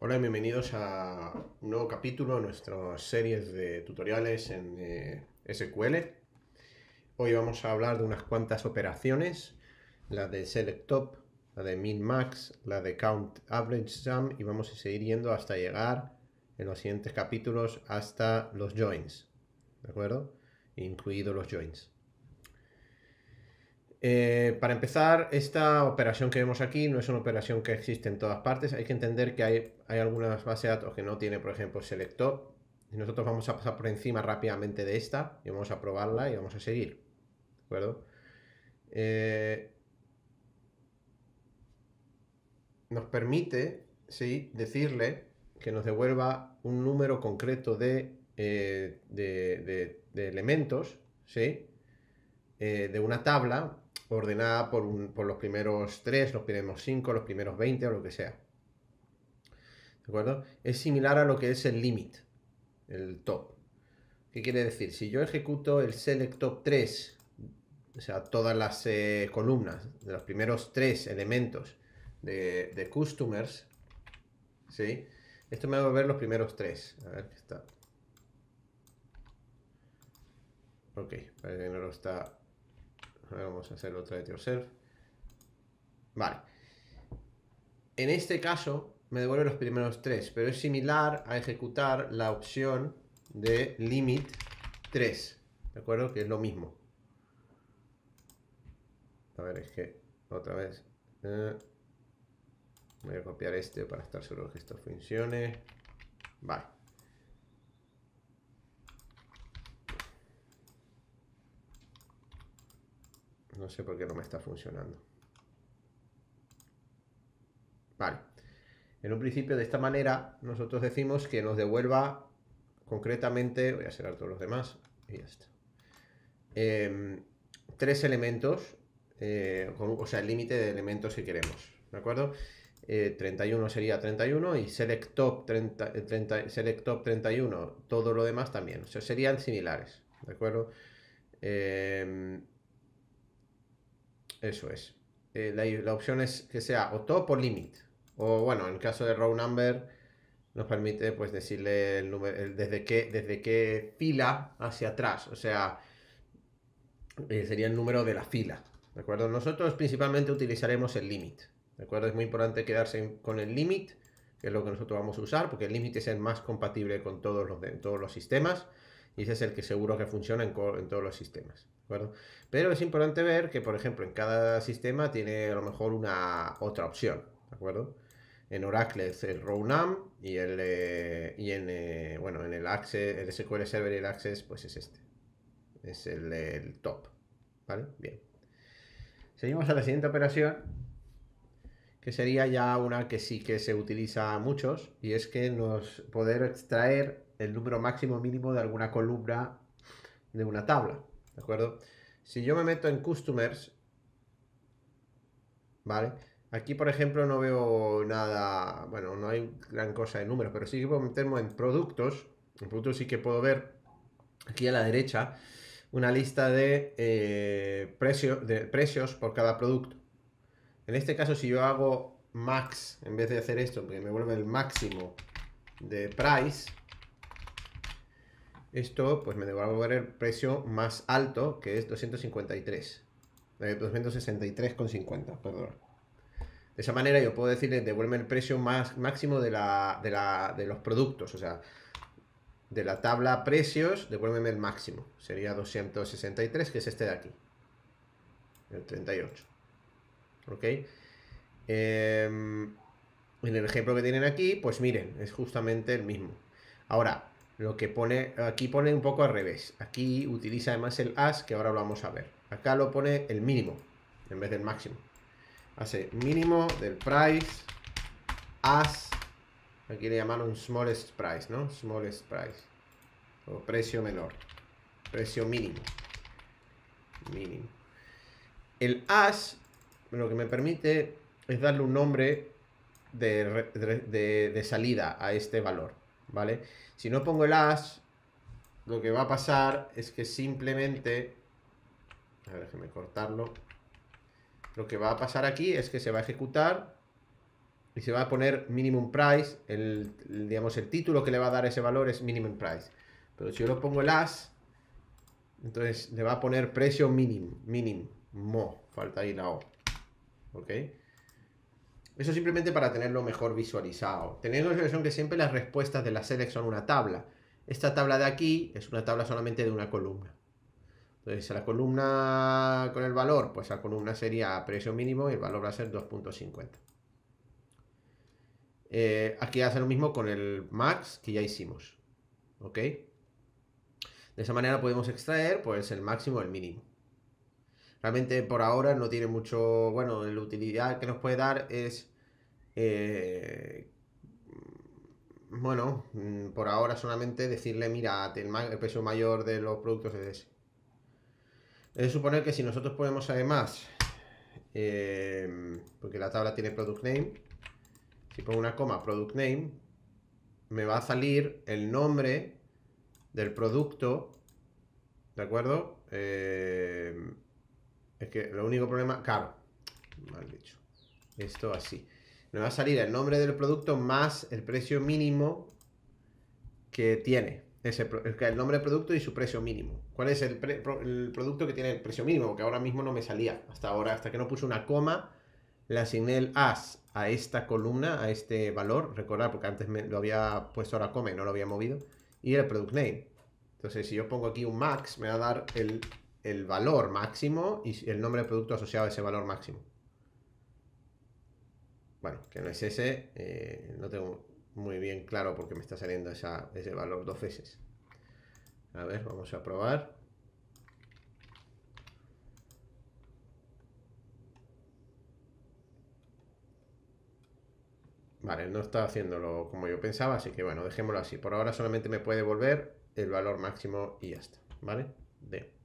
Hola y bienvenidos a un nuevo capítulo de nuestras series de tutoriales en eh, SQL. Hoy vamos a hablar de unas cuantas operaciones, la de select top, la de min max, la de count average sum y vamos a seguir yendo hasta llegar en los siguientes capítulos hasta los joins, ¿de acuerdo? Incluidos los joins. Eh, para empezar, esta operación que vemos aquí no es una operación que existe en todas partes. Hay que entender que hay, hay algunas bases de datos que no tiene, por ejemplo, selector. Y nosotros vamos a pasar por encima rápidamente de esta y vamos a probarla y vamos a seguir. Eh, nos permite ¿sí? decirle que nos devuelva un número concreto de, eh, de, elementos de una tabla ordenada por, un, por, los primeros 3, los primeros 5, los primeros 20 o lo que sea. ¿De acuerdo? Es similar a lo que es el limit, el top. ¿Qué quiere decir? Si yo ejecuto el select top 3, o sea, todas las eh, columnas de los primeros 3 elementos de, de, customers, ¿sí? Esto me va a ver los primeros 3. A ver qué está. Ok, parece que no lo está vamos a hacer otra de yourself. Vale. En este caso me devuelve los primeros tres, pero es similar a ejecutar la opción de limit 3. ¿De acuerdo? Que es lo mismo. A ver, es que otra vez. Eh, voy a copiar este para estar seguro que esto funcione. Vale. No sé por qué no me está funcionando. Vale. En un principio, de esta manera, nosotros decimos que nos devuelva concretamente, voy a cerrar todos los demás y ya está. Em, tres elementos, eh, o sea, el límite de elementos que queremos, ¿de acuerdo? 31 eh, sería 31 y select top, 30, eh, select top 31, todo lo demás también, o sea, serían similares, ¿de acuerdo? Em, eso es. Eh, la, opción es que sea o top o limit. O bueno, en el caso de row number nos permite pues decirle el número, desde, qué, desde qué fila hacia atrás. O sea, eh, sería el número de la fila. ¿De acuerdo? Nosotros principalmente utilizaremos el limit. ¿De acuerdo? Es muy importante quedarse con el limit, que es lo que nosotros vamos a usar, porque el limit es el más compatible con todos los, todos los sistemas y ese es el que seguro que funciona en todos los sistemas. Pero es importante ver que, por ejemplo, en cada sistema tiene a lo mejor una otra opción, ¿de acuerdo? En Oracle es el rowNum y, el, eh, y en, eh, bueno, en el, access, el SQL Server y el Access, pues es este. Es el, top, ¿vale? Bien. Seguimos a la siguiente operación, que sería ya una que sí que se utiliza a muchos, y es que nos poder extraer el número máximo mínimo de alguna columna de una tabla acuerdo? Si yo me meto en Customers, ¿vale? Aquí, por ejemplo, no veo nada, bueno, no hay gran cosa de números, pero sí que puedo meterme en productos. En productos sí que puedo ver aquí a la derecha una lista de, eh, de precios por cada producto. En este caso, si yo hago max, en vez de hacer esto, porque me vuelve el máximo de price, esto pues me devuelve el precio más alto, que es 253. 263,50, eh, perdón. De esa manera yo puedo decirle, devuelve el precio más, máximo de, de, los productos. O sea, de la tabla precios, devuélveme el máximo. Sería 263, que es este de aquí. El 38. ¿Ok? Em, en el ejemplo que tienen aquí, pues miren, es justamente el mismo. Ahora, lo que pone, aquí pone un poco al revés. Aquí utiliza además el as, que ahora lo vamos a ver. Acá lo pone el mínimo, en vez del máximo. Hace mínimo del price, as, aquí le un smallest price, ¿no? Smallest price. O precio menor. Precio mínimo. Mínimo. El as, lo que me permite es darle un nombre de, salida a este valor. ¿vale? Si no pongo el as, lo que va a pasar es que simplemente... A ver, déjeme cortarlo. Lo que va a pasar aquí es que se va a ejecutar y se va a poner minimum price. El, digamos, el título que le va a dar ese valor es minimum price. Pero si yo lo pongo el as, entonces le va a poner precio mínimo, mínimo, falta ahí la O. ¿Ok? Eso simplemente para tenerlo mejor visualizado. Teniendo en consideración que siempre las respuestas de la select son una tabla. Esta tabla de aquí es una tabla solamente de una columna. Entonces, la columna con el valor, pues la columna sería precio mínimo y el valor va a ser 2.50. Eh, aquí hace lo mismo con el max que ya hicimos. ¿Ok? De esa manera podemos extraer pues el máximo y el mínimo. Realmente por ahora no tiene mucho, bueno, la utilidad que nos puede dar es, eh, bueno, mm, por ahora solamente decirle, mira, el, el peso mayor de los productos es ese. Es suponer que si nosotros podemos además, eh, porque la tabla tiene product name, si pongo una coma product name, me va a salir el nombre del producto, ¿de acuerdo? Eh, es que lo único problema... Claro, mal dicho. Esto así. Me va a salir el nombre del producto más el precio mínimo que tiene. Ese, el nombre del producto y su precio mínimo. ¿Cuál es el, producto que tiene el precio mínimo? Que ahora mismo no me salía. Hasta ahora, hasta que no puse una coma, le asigné el as a esta columna, a este valor. Recordar, porque antes me, lo había puesto ahora coma y no lo había movido. Y el product name. Entonces, si yo pongo aquí un max, me va a dar el el valor máximo y el nombre de producto asociado a ese valor máximo. Bueno, que no es ese, eh, no tengo muy bien claro porque me está saliendo ese valor dos veces. A ver, vamos a probar. Vale, no está haciéndolo como yo pensaba, así que bueno, dejémoslo así. Por ahora solamente me puede volver el valor máximo y ya está, ¿vale? de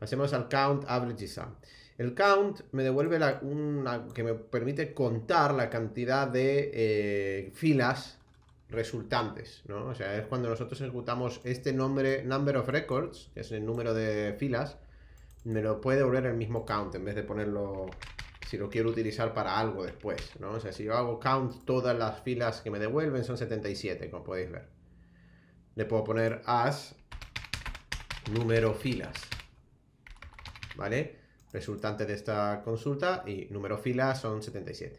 Pasemos al count, average sum. El count me devuelve una que me permite contar la cantidad de eh, filas resultantes, ¿no? O sea, es cuando nosotros ejecutamos este nombre, number of records, que es el número de filas, me lo puede devolver el mismo count en vez de ponerlo si lo quiero utilizar para algo después, ¿no? O sea, si yo hago count, todas las filas que me devuelven son 77, como podéis ver. Le puedo poner as número filas. ¿vale? Resultante de esta consulta y número fila son 77.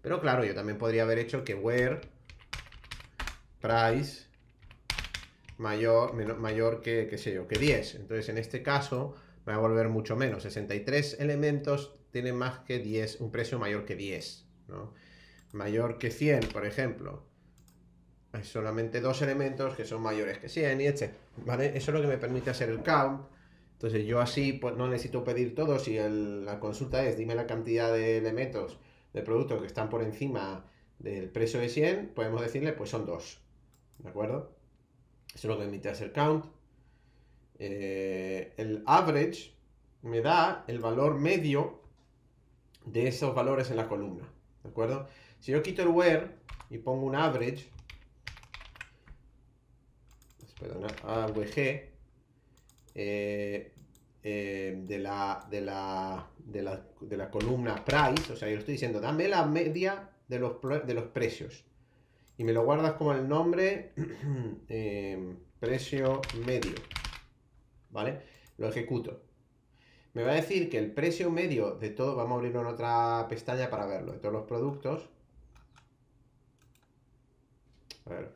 Pero claro, yo también podría haber hecho que where price mayor, mayor que, qué sé yo, que 10. Entonces en este caso me va a volver mucho menos. 63 elementos tienen más que 10, un precio mayor que 10, ¿no? Mayor que 100, por ejemplo. Hay solamente dos elementos que son mayores que 100 y etc. ¿Vale? Eso es lo que me permite hacer el count entonces yo así pues, no necesito pedir todo, si la consulta es dime la cantidad de elementos de producto que están por encima del precio de 100, podemos decirle pues son dos, ¿de acuerdo? Eso es lo que permite hacer count. Eh, el average me da el valor medio de esos valores en la columna, ¿de acuerdo? Si yo quito el where y pongo un average, perdón, AVG, eh, eh, de, la, de, la, columna price, o sea, yo estoy diciendo, dame la media de los, de los precios. Y me lo guardas como el nombre eh, precio medio. ¿Vale? Lo ejecuto. Me va a decir que el precio medio de todo, vamos a abrirlo en otra pestaña para verlo, de todos los productos. A ver,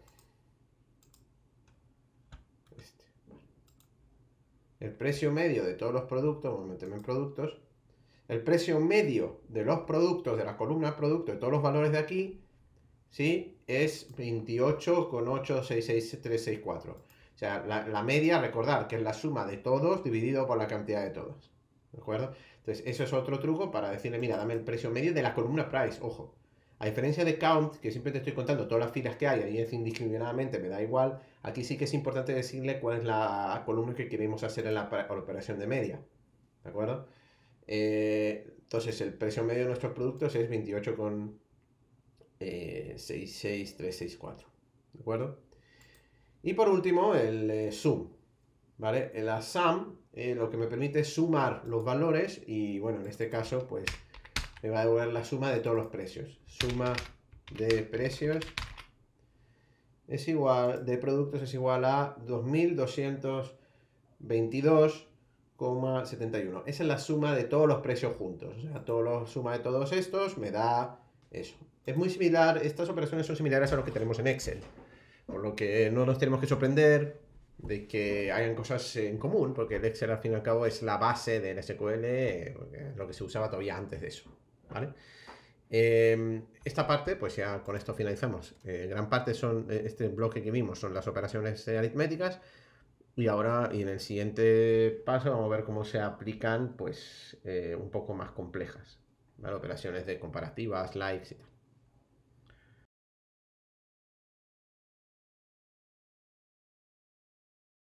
el precio medio de todos los productos, vamos a meterme en productos, el precio medio de los productos, de la columna producto, de todos los valores de aquí, ¿sí? Es 28,866364. O sea, la, la, media, recordar que es la suma de todos dividido por la cantidad de todos. ¿De acuerdo? Entonces, eso es otro truco para decirle, mira, dame el precio medio de la columna price, ojo. A diferencia de count, que siempre te estoy contando todas las filas que hay, ahí es indiscriminadamente, me da igual, aquí sí que es importante decirle cuál es la columna que queremos hacer en la operación de media. ¿De acuerdo? Eh, entonces, el precio medio de nuestros productos es 28,66364. Eh, ¿De acuerdo? Y por último, el sum. Eh, ¿Vale? La sum lo que me permite es sumar los valores y, bueno, en este caso, pues me va a devolver la suma de todos los precios. Suma de precios es igual, de productos es igual a 2222,71. Esa es la suma de todos los precios juntos. O sea, todos suma de todos estos me da eso. Es muy similar, estas operaciones son similares a lo que tenemos en Excel. Por lo que no nos tenemos que sorprender de que hayan cosas en común, porque el Excel al fin y al cabo es la base del SQL, lo que se usaba todavía antes de eso. Em, esta parte, pues ya con esto finalizamos. Eh, gran parte son, eh, este bloque que vimos son las operaciones aritméticas y ahora y en el siguiente paso vamos a ver cómo se aplican pues eh, un poco más complejas, ¿vale? operaciones de comparativas, likes y tal.